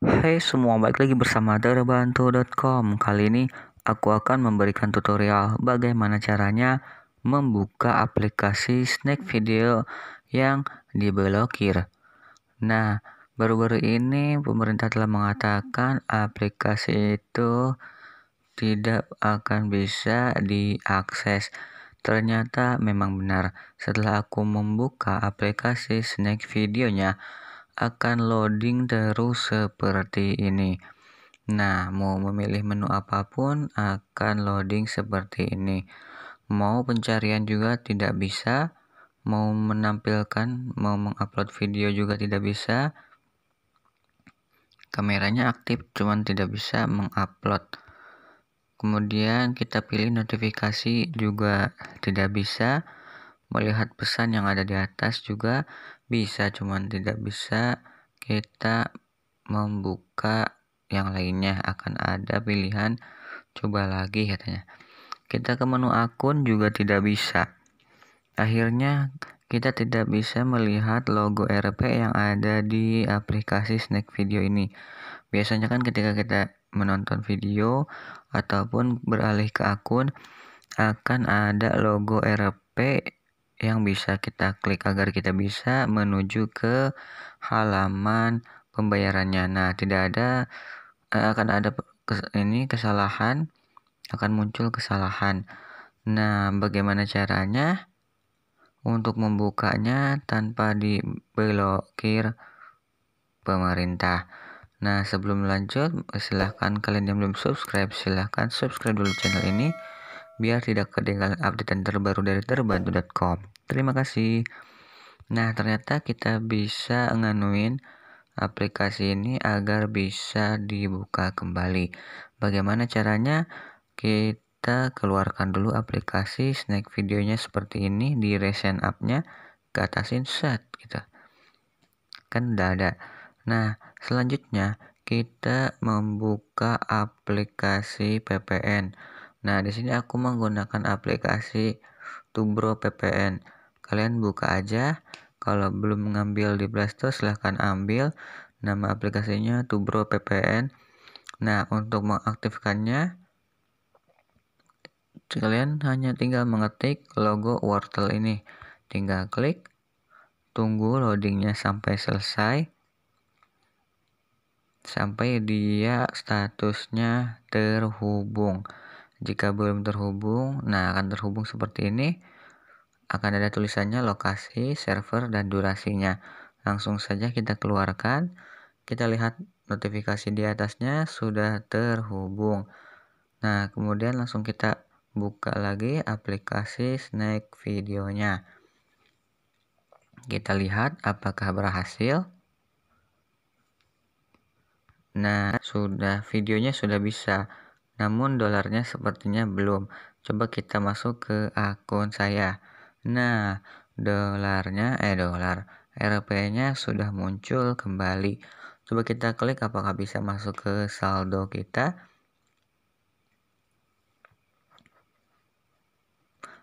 Hai hey semua, balik lagi bersama darabantu.com Kali ini aku akan memberikan tutorial bagaimana caranya membuka aplikasi snack video yang diblokir Nah, baru-baru ini pemerintah telah mengatakan aplikasi itu tidak akan bisa diakses Ternyata memang benar, setelah aku membuka aplikasi snack videonya, akan loading terus seperti ini. Nah, mau memilih menu apapun akan loading seperti ini. Mau pencarian juga tidak bisa, mau menampilkan, mau mengupload video juga tidak bisa. Kameranya aktif cuman tidak bisa mengupload. Kemudian kita pilih notifikasi juga tidak bisa. Melihat pesan yang ada di atas juga bisa, cuman tidak bisa kita membuka yang lainnya. Akan ada pilihan coba lagi katanya. Kita ke menu akun juga tidak bisa. Akhirnya kita tidak bisa melihat logo RP yang ada di aplikasi Snack Video ini. Biasanya kan ketika kita menonton video ataupun beralih ke akun akan ada logo RP yang bisa kita klik agar kita bisa menuju ke halaman pembayarannya. Nah, tidak ada eh, akan ada ini kesalahan akan muncul kesalahan. Nah, bagaimana caranya untuk membukanya tanpa dibelokir pemerintah? Nah, sebelum lanjut, silahkan kalian yang belum subscribe, silahkan subscribe dulu channel ini biar tidak ketinggalan update terbaru dari terbantu.com. Terima kasih. Nah, ternyata kita bisa nganuin aplikasi ini agar bisa dibuka kembali. Bagaimana caranya? Kita keluarkan dulu aplikasi snack videonya seperti ini di recent up nya ke atas insert kita gitu. Kan udah ada. Nah, selanjutnya kita membuka aplikasi PPN. Nah, di sini aku menggunakan aplikasi Tubro PPN. Kalian buka aja. Kalau belum mengambil di Playstore silahkan ambil. Nama aplikasinya Tubro PPN. Nah, untuk mengaktifkannya kalian hanya tinggal mengetik logo wortel ini. Tinggal klik, tunggu loadingnya sampai selesai. Sampai dia statusnya terhubung. Jika belum terhubung, nah akan terhubung seperti ini. Akan ada tulisannya lokasi, server, dan durasinya. Langsung saja kita keluarkan. Kita lihat notifikasi di atasnya sudah terhubung. Nah, kemudian langsung kita buka lagi aplikasi snack videonya. Kita lihat apakah berhasil. Nah, sudah videonya sudah bisa namun dolarnya sepertinya belum. Coba kita masuk ke akun saya. Nah, dolarnya eh dolar RP-nya sudah muncul kembali. Coba kita klik apakah bisa masuk ke saldo kita.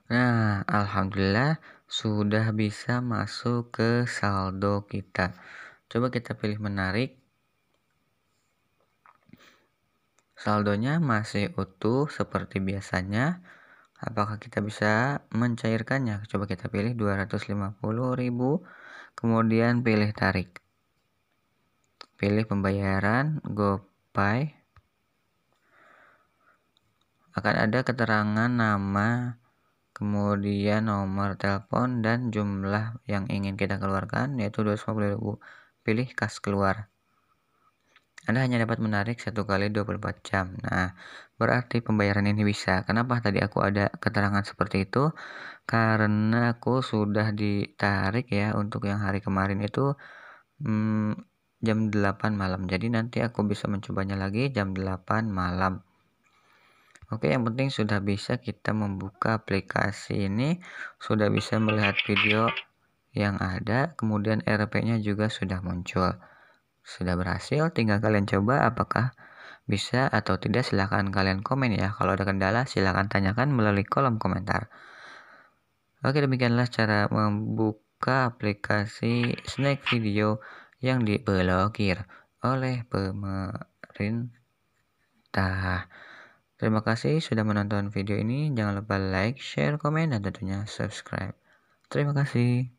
Nah, alhamdulillah sudah bisa masuk ke saldo kita. Coba kita pilih menarik saldonya masih utuh seperti biasanya. Apakah kita bisa mencairkannya? Coba kita pilih 250.000, kemudian pilih tarik. Pilih pembayaran GoPay. Akan ada keterangan nama, kemudian nomor telepon dan jumlah yang ingin kita keluarkan yaitu 250.000. Pilih kas keluar. Anda hanya dapat menarik satu kali 24 jam. Nah, berarti pembayaran ini bisa. Kenapa tadi aku ada keterangan seperti itu? Karena aku sudah ditarik ya untuk yang hari kemarin itu hmm, jam 8 malam. Jadi nanti aku bisa mencobanya lagi jam 8 malam. Oke, yang penting sudah bisa kita membuka aplikasi ini, sudah bisa melihat video yang ada, kemudian RP-nya juga sudah muncul. Sudah berhasil, tinggal kalian coba apakah bisa atau tidak silahkan kalian komen ya. Kalau ada kendala silahkan tanyakan melalui kolom komentar. Oke demikianlah cara membuka aplikasi snack video yang diblokir oleh pemerintah. Terima kasih sudah menonton video ini. Jangan lupa like, share, komen, dan tentunya subscribe. Terima kasih.